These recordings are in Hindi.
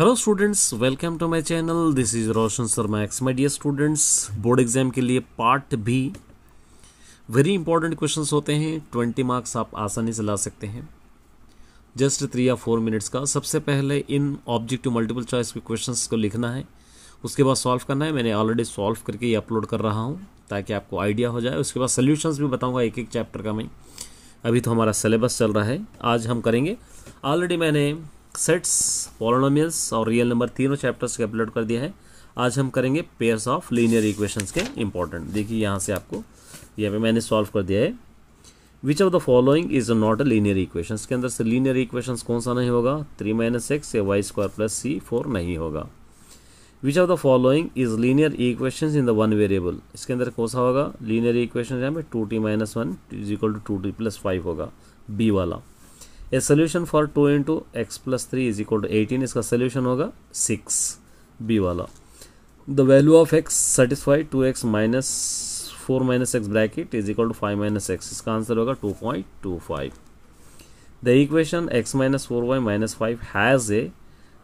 Hello students welcome to my channel this is Roshan Sharma एक्स my dear students board exam के लिए पार्ट भी वेरी इंपॉर्टेंट क्वेश्चंस होते हैं ट्वेंटी मार्क्स आप आसानी से ला सकते हैं जस्ट थ्री या फोर मिनट्स का सबसे पहले इन ऑब्जेक्टिव मल्टीपल चॉइस के क्वेश्चन को लिखना है उसके बाद सॉल्व करना है मैंने ऑलरेडी सॉल्व करके ये अपलोड कर रहा हूँ ताकि आपको आइडिया हो जाए उसके बाद सोल्यूशंस भी बताऊँगा एक एक चैप्टर का मैं अभी तो हमारा सिलेबस चल रहा है आज हम करेंगे ऑलरेडी मैंने सेट्स पॉलोनोमियल्स और रियल नंबर तीनों चैप्टर्स के अपलोड कर दिया है आज हम करेंगे पेयर्स ऑफ लीनियर इक्वेशंस के इंपॉर्टेंट देखिए यहाँ से आपको यहाँ पे मैंने सॉल्व कर दिया है which of the following is not a linear equations के अंदर से लीनियर इक्वेशंस कौन सा नहीं होगा थ्री माइनस एक्स या Y square plus C four नहीं होगा which of the following is linear equation in the one variable इसके अंदर कौन सा होगा लीनियर इक्वेशन यहाँ पे two T minus one is equal to two T plus five होगा बी वाला A solution for to into X plus three is equal to eighteen इसका सोल्यूशन होगा सिक्स बी वाला the value of X satisfy two x minus four minus X bracket is equal to five minus X इसका आंसर होगा two point two five the equation x minus four Y minus five has a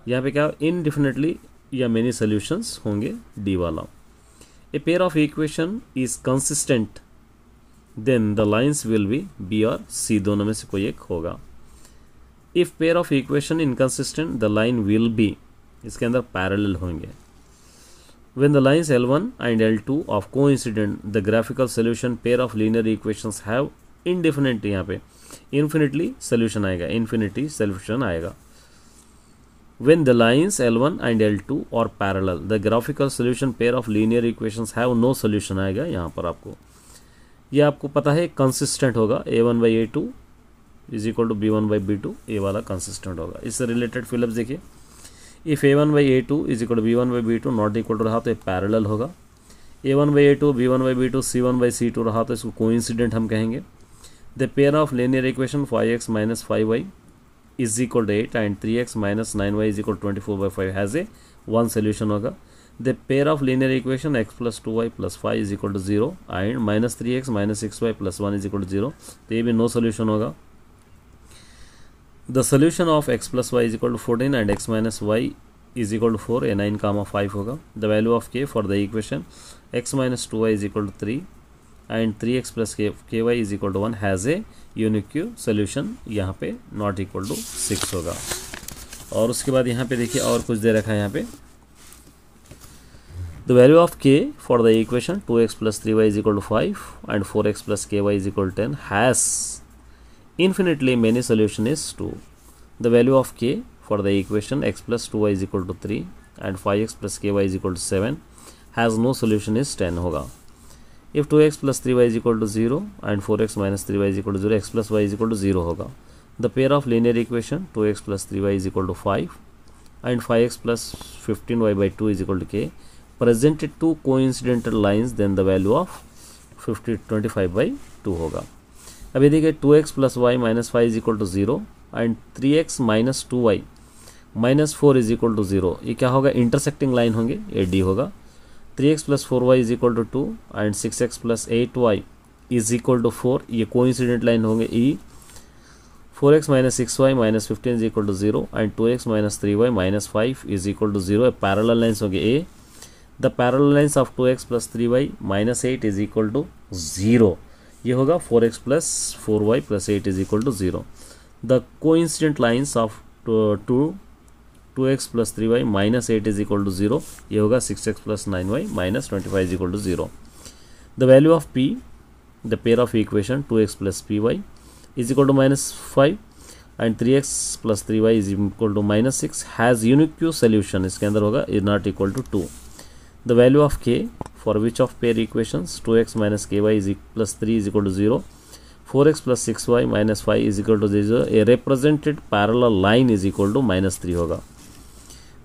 यहाँ पे क्या इनडिफिनेटली या मेनी सोल्यूशंस होंगे डी वाला A pair of equation is consistent then the lines will be B और सी दोनों में से कोई एक होगा if pair of equation inconsistent the line will be इसके अंदर पैरेलल होंगे when the lines L one and L two of को incident the graphical solution pair of linear equation have indefinite यहाँ पे इन्फिनिटली सोल्यूशन आएगा इन्फिनिटी सोल्यूशन आएगा when the lines L one and L two और parallel the graphical solution pair of linear equation have no आएगा यहाँ पर आपको ये आपको पता है कंसिस्टेंट होगा A one by A two is equal to B one by B two A वाला कंसिस्टेंट होगा इससे रिलेटेड फिलअप देखिए if A one by A two is equal to B one by B two not equal to रहा तो ये पैरेलल होगा A one by A two B one by B two C one by C two रहा तो इसको कोइंसिडेंट हम कहेंगे the pair of linear equation five x minus five y is equal to eight and three x minus nine y is equal twenty four by five has a one solution होगा the pair of linear equation x plus two y plus five is equal to zero and minus three x minus six y plus one is equal to zero तो ये भी नो सोल्यूशन होगा the solution of x plus y is equal to fourteen and x minus y is equal to four a nine काम ऑफ फाइव होगा the value of k for the equation x minus two y is equal to three and three x plus k y is equal to one has a unique solution यहाँ पे नॉट इक्वल टू सिक्स होगा और उसके बाद यहाँ पे देखिए और कुछ दे रखा है यहाँ पे the value of k for the equation two x plus three y is equal to five and four x plus k y is equal ten has Infinitely many solution is 2. The value of k for the equation x plus 2y is equal to 3 and 5x plus ky is equal to 7 has no solution is 10 होगा if two x plus three y is equal to zero and four x minus three y is equal to zero x plus y is equal to zero होगा the pair of linear equation two x plus three y is equal to five and five x plus fifteen y by two is equal to k presented two coincidental lines then the value of fifty twenty five by two होगा अभी देखिए two x plus y minus five is equal to zero and three x minus two y minus four is equal to zero ये क्या होगा इंटरसेक्टिंग लाइन होंगे ये डी होगा three x plus four y is equal to two and six x plus eight y is equal to four ये कोइंसिडेंट लाइन होंगे E four x minus six y minus fifteen is equal to zero and two x minus three y minus five is equal to zero parallel lines होंगे A the parallel lines of two x plus three y minus eight is equal to zero ये होगा four x plus four y plus eight is equal to zero the coincident lines of two two x plus three y minus eight is equal to zero ये होगा six x plus nine y minus twenty five is equal to zero the value of p the pair of equation two x plus p y is equal to minus five and three x plus three y is equal to minus six has unique solution इसके अंदर होगा is not equal to two the value of k for which of pair equations 2x minus ky is e plus 3 is equal to 0 4x plus 6y minus 5 is equal to 0 a represented parallel line is equal to minus 3 होगा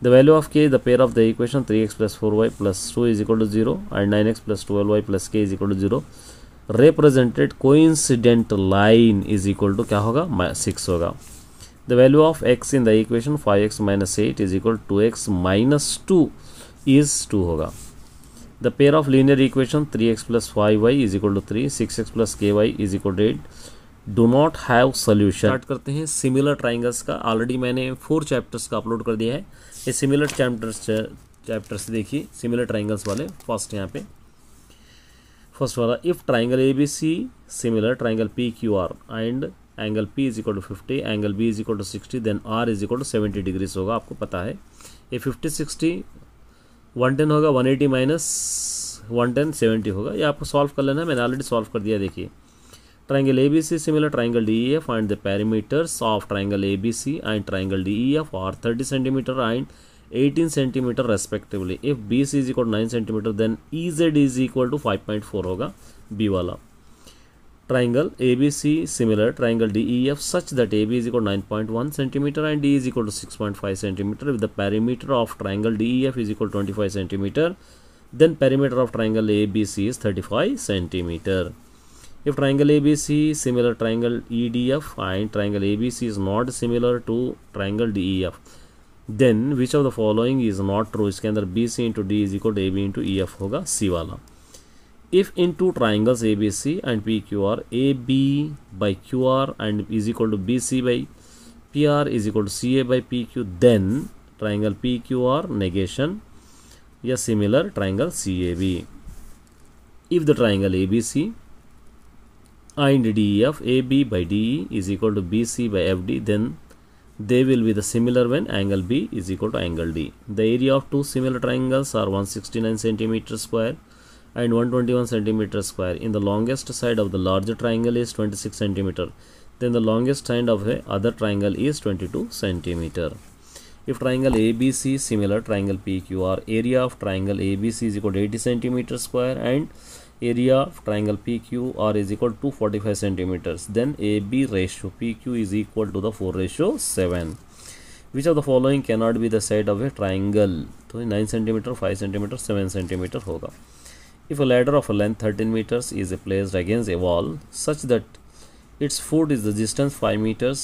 The value of k is the pair of the equation 3x plus 4y plus 2 is equal to 0 and 9x plus 12y plus k is equal to 0. Represented coincident line is equal to क्या होगा सिक्स होगा The value of x in the equation 5x minus 8 is equal to 2x minus 2 is 2 होगा The pair of linear equation 3x plus 5y is equal to 3, 6x plus ky is equal to 8 do not have solution start करते हैं सिमिलर ट्राइंगल्स का ऑलरेडी मैंने फोर चैप्टर्स का अपलोड कर दिया है ये सिमिलर चैप्टर्स चैप्टर्स देखिए सिमिलर ट्राइंगल्स वाले फर्स्ट यहाँ पे फर्स्ट वाला if triangle A B C similar triangle P Q R and angle P is equal to fifty angle B is equal to sixty then R is equal to seventy degrees होगा आपको पता है ये फिफ्टी सिक्सटी वन टेन होगा one eighty minus one ten seventy होगा ये आपको सॉल्व कर लेना है मैंने ऑलरेडी सॉल्व कर दिया देखिए triangle A B C similar triangle D E F and the parameters of triangle A B C and triangle D E F are thirty centimeter and eighteen centimeter respectively if B C is equal to nine centimeter then E Z is equal to five point four होगा बी वाला triangle ABC similar triangle DEF such that AB is equal to 9.1 centimeter and D is equal to 6.5 centimeter with the perimeter of triangle DEF is equal to 25 centimeter then perimeter of triangle ABC is 35 centimeter. If triangle ABC similar triangle EDF and triangle ABC is not similar to triangle DEF then which of the following is not true इसके अंदर BC into D is equal to AB into EF होगा C वाला if in two triangles ABC and PQR, AB by QR and is equal to BC by PR is equal to CA by PQ, then triangle PQR negation is similar triangle CAB. If the triangle ABC and DEF AB by DE is equal to BC by FD, then they will be the similar when angle B is equal to angle D. The area of two similar triangles are 169 centimeter square and 121 cm square. In the longest side of the larger triangle is 26 cm. Then the longest side of the other triangle is 22 cm. If triangle ABC similar triangle PQR area of triangle ABC is equal to 80 cm square and area of triangle PQR is equal to 45 centimeters. Then AB ratio PQ is equal to the 4 ratio 7. Which of the following cannot be the side of a triangle? So 9 centimeter, 5 centimeter, 7 centimeter होगा. If a ladder of a length 13 meters is placed against a wall such that its foot is the distance 5 meters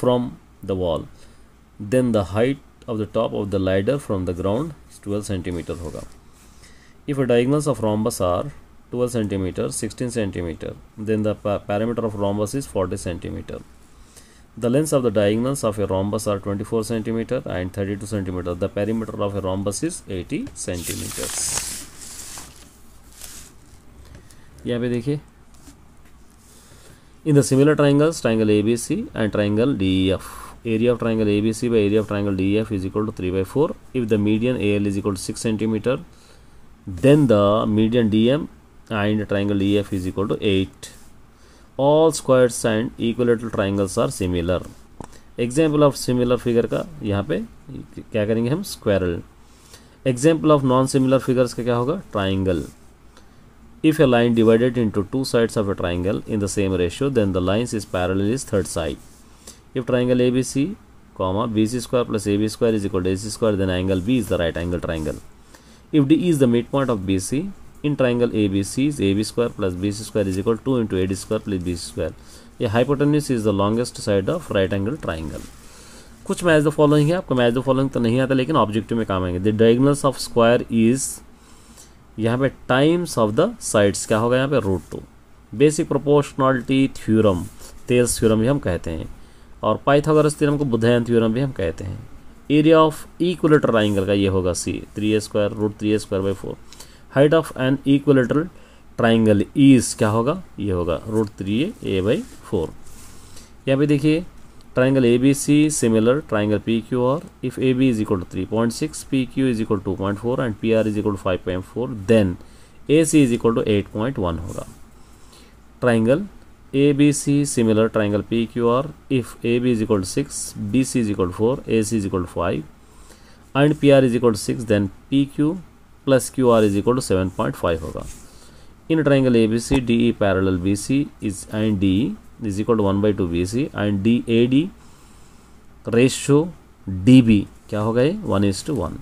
from the wall, then the height of the top of the ladder from the ground is 12 centimeter होगा. If a diagonals of rhombus are 12 centimeter, 16 centimeter, then the pa perimeter of rhombus is 40 centimeter. The length of the diagonals of a rhombus are 24 centimeter and 32 centimeter. The perimeter of a rhombus is 80 centimeters. यहाँ पे देखिए in the similar triangles triangle A B C and triangle D F area of triangle A B C by area of triangle D F is equal to three by four if the median A L is equal to six centimeter then the median D M and triangle D F is equal to eight all squares and equilateral triangles are similar example of similar figure का यहाँ पे क्या करेंगे हम square example of non similar figures का क्या होगा triangle If a line divided into two sides of a triangle in the same ratio, then the lines is parallel is third side. If triangle ABC, comma BC square plus AB square is equal to AC square, then angle B is the right angle triangle. If D is the midpoint of BC, in triangle ABC is AB square plus BC square is equal to 2 into AD square plus BC square. ये hypotenuse is the longest side of right angle triangle कुछ मैच द फॉलोइंग है आपको मैच द फॉलोइंग तो नहीं आता लेकिन ऑब्जेक्टिव में काम आएंगे the diagonals of square is यहाँ पे टाइम्स ऑफ द साइड्स क्या होगा यहाँ पे root two basic proportionality theorem Thales theorem भी हम कहते हैं और पाइथागोरस थ्योरम को बुधैन थ्योरम भी हम कहते हैं एरिया ऑफ इक्वलेटर एंगल का ये होगा C three a square root three a square by four height of an equilateral triangle is क्या होगा ये होगा root three a by four यहाँ पे देखिए triangle A B C similar triangle P Q R if A B is equal to three point six P Q is equal to point four and P R is equal to four then A C is equal to eight point one होगा triangle A B C similar triangle P Q R if A B is equal to B C is equal to A C is equal to 5 and R is equal to 6 then Q plus Q R is equal to seven point five होगा in A B C triangle ABC DE B C is and D E is equal to 1 by two bc and and D A D ratio D क्या होगा ये one is to one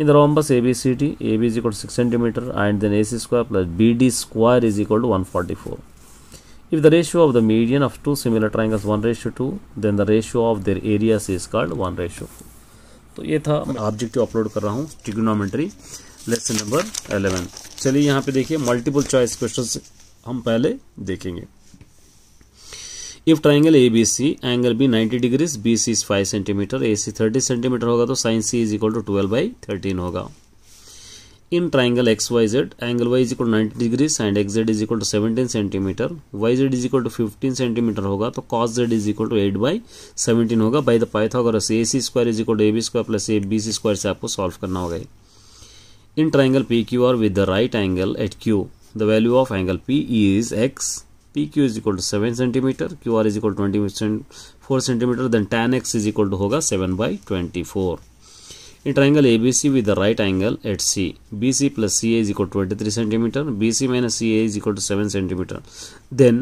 in the rhombus A B C D A B is equal six centimeter and then A C square plus B D square is equal to one forty four If the ratio of the median of two similar triangles 1 ratio 2, then the ratio of their areas is called 1 ratio 4. तो ये था मैं ऑब्जेक्टिव अपलोड कर रहा हूँ ट्रिग्नोमेट्री लेसन नंबर एलेवन चलिए यहाँ पे देखिए मल्टीपल चॉइस क्वेश्चन हम पहले देखेंगे if triangle A B C angle B ninety degrees B C is five centimeter A C thirty centimeter होगा तो sin C is equal to twelve by thirteen होगा in triangle X Y Z angle Y is equal to ninety degrees and X Z is equal to seventeen centimeter Y Z is equal to fifteen centimeter होगा तो cos Z is equal to eight by seventeen होगा by the Pythagoras A C square is equal to A B square plus A B C square से आपको सॉल्व करना होगा in triangle P Q R with the right angle at Q the value of angle P is x P Q is equal to seven centimeter Q R is equal twenty four centimeter then tan x is equal to होगा seven by twenty four in triangle ABC with the right angle at C. BC plus CA is equal to 23 cm, BC minus CA is equal to 7 cm. Then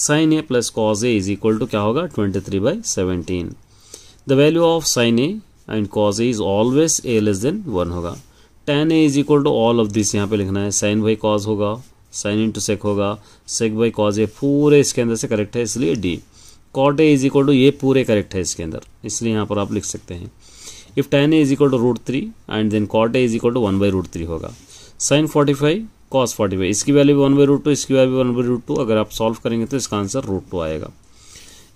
sin A plus cos A is equal to क्या होगा 23 by 17. The value of sin A and cos A is always A less than 1 होगा. tan A is equal to all of this यहाँ पे लिखना है sin by cos होगा साइन इंटू सेक होगा सेक बाई कॉज ये पूरे इसके अंदर से करेक्ट है इसलिए D cot A is equal to ये पूरे करेक्ट है इसके अंदर इसलिए यहाँ पर आप लिख सकते हैं if tan A is equal to root three and then cot A is equal to one by root three होगा sin forty five cos forty five इसकी वैल्यू भी वन बाई रूट टू इसकी वैल्यू भी वन बाई रूट टू अगर आप सॉल्व करेंगे तो इसका आंसर रूट टू आएगा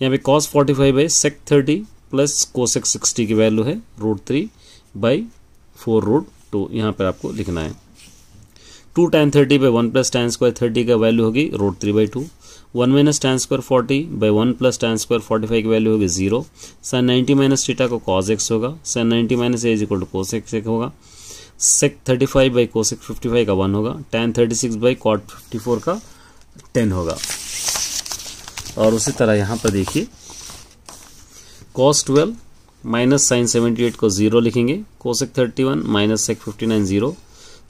यहाँ पे cos forty five by sec thirty plus cosec sixty की वैल्यू है root three by four root two यहाँ पर आपको लिखना है two tan thirty by one plus tan square thirty का वैल्यू होगी root three by two one minus tan square forty by one plus tan square forty five की वैल्यू होगी zero sin ninety minus theta को कॉज एक्स होगा sin ninety minus as equal to cos x एक होगा sec thirty five by cosec fifty five का वन होगा tan thirty six by cot fifty four का टेन होगा और उसी तरह यहाँ पर देखिए cos twelve minus sine seventy eight को जीरो लिखेंगे cosec thirty one minus sec fifty nine zero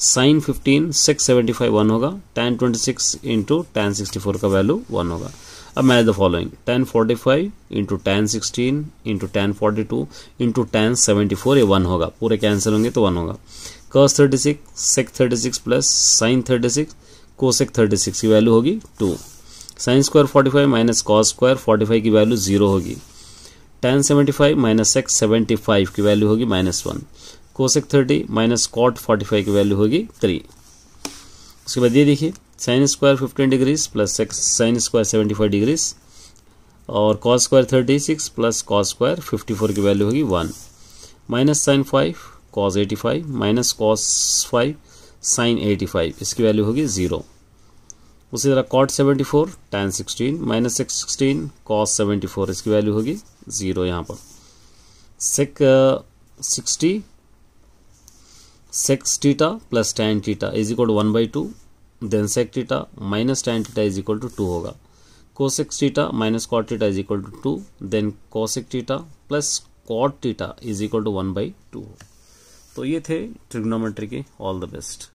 sine fifteen six seventy five one होगा tan twenty six into tan sixty four का वैल्यू वन होगा अब match the following tan forty five into tan sixteen into tan forty two into tan seventy four ये वन होगा पूरे कैंसिल होंगे तो वन होगा cos thirty six sec thirty six plus sine thirty six cosec thirty six की वैल्यू होगी two sine square forty five minus cos square forty five की वैल्यू जीरो होगी tan seventy five minus x seventy five की वैल्यू होगी minus one cosec thirty minus cot forty five की वैल्यू होगी थ्री उसके बाद ये देखिए sine square fifteen degrees plus sine square seventy five degrees और cos square thirty six plus cos square fifty four की वैल्यू होगी one minus sine five cos eighty five minus cos five sine eighty five इसकी वैल्यू होगी ज़ीरो उसी तरह cot seventy four tan sixteen minus six sixteen cos seventy four इसकी वैल्यू होगी ज़ीरो यहाँ पर सेक sixty uh, sec theta plus tan theta is equal to 1 by 2 then sec theta minus tan theta is equal to 2 होगा cosec theta minus cot theta is equal to 2 then cosec theta plus cot theta is equal to 1 by 2 तो ये थे ट्रिग्नोमेट्री के ऑल द बेस्ट